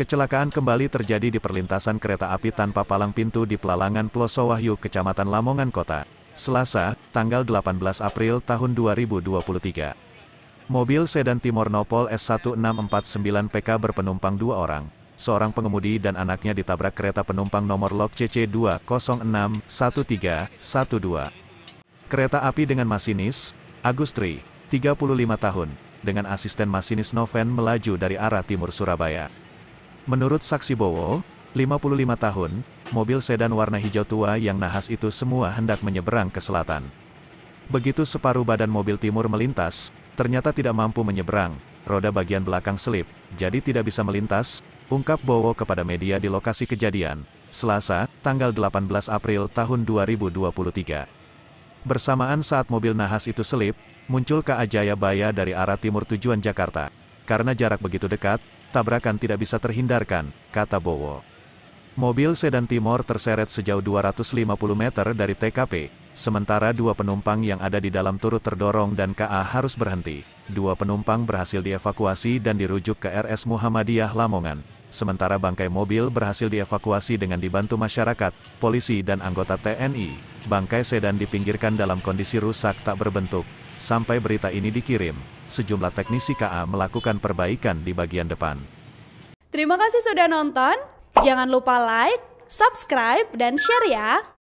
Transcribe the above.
Kecelakaan kembali terjadi di perlintasan kereta api tanpa palang pintu di Pelalangan Ploso Wahyu, Kecamatan Lamongan Kota. Selasa, tanggal 18 April tahun 2023. Mobil sedan Timor Nopol S1649 PK berpenumpang dua orang. Seorang pengemudi dan anaknya ditabrak kereta penumpang nomor lok CC2061312. Kereta api dengan masinis, Agustri, 35 tahun, dengan asisten masinis Noven melaju dari arah timur Surabaya. Menurut saksi Bowo, 55 tahun, mobil sedan warna hijau tua yang nahas itu semua hendak menyeberang ke selatan. Begitu separuh badan mobil timur melintas, ternyata tidak mampu menyeberang, roda bagian belakang selip, jadi tidak bisa melintas, ungkap Bowo kepada media di lokasi kejadian, Selasa, tanggal 18 April tahun 2023. Bersamaan saat mobil nahas itu selip, muncul Ka Ajaya Baya dari arah timur tujuan Jakarta. Karena jarak begitu dekat, tabrakan tidak bisa terhindarkan, kata Bowo. Mobil sedan Timor terseret sejauh 250 meter dari TKP, sementara dua penumpang yang ada di dalam turut terdorong dan KA harus berhenti. Dua penumpang berhasil dievakuasi dan dirujuk ke RS Muhammadiyah Lamongan. Sementara bangkai mobil berhasil dievakuasi dengan dibantu masyarakat, polisi dan anggota TNI. Bangkai sedan dipinggirkan dalam kondisi rusak tak berbentuk. Sampai berita ini dikirim, sejumlah teknisi KA melakukan perbaikan di bagian depan. Terima kasih sudah nonton. Jangan lupa like, subscribe, dan share ya.